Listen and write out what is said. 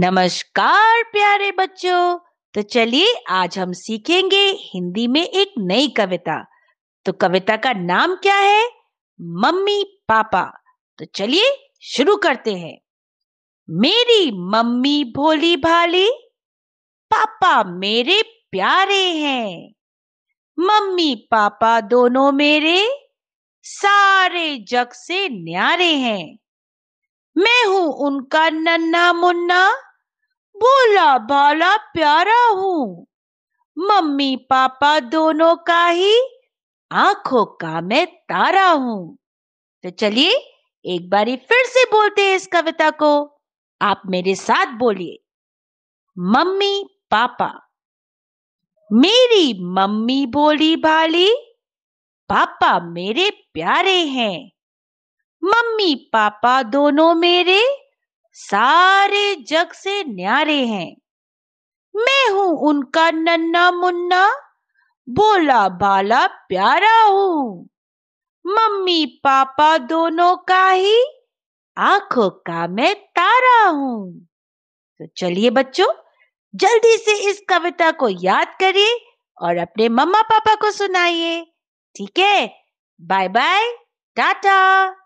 नमस्कार प्यारे बच्चों तो चलिए आज हम सीखेंगे हिंदी में एक नई कविता तो कविता का नाम क्या है मम्मी पापा तो चलिए शुरू करते हैं मेरी मम्मी भोली भाली पापा मेरे प्यारे हैं मम्मी पापा दोनों मेरे सारे जग से न्यारे हैं मैं हूं उनका नन्ना मुन्ना बोला भाला प्यारा हूँ मम्मी पापा दोनों का ही आंखों का मैं तारा हूँ तो चलिए एक बारी फिर से बोलते हैं इस कविता को आप मेरे साथ बोलिए मम्मी पापा मेरी मम्मी बोली भाली पापा मेरे प्यारे हैं मम्मी पापा दोनों मेरे सारे जग से न्यारे हैं मैं हूं उनका नन्ना मुन्ना बोला बाला प्यारा हूं मम्मी पापा दोनों का ही आंखों का मैं तारा हूं तो चलिए बच्चों जल्दी से इस कविता को याद करिए और अपने मम्मा पापा को सुनाइए ठीक है बाय बाय टाटा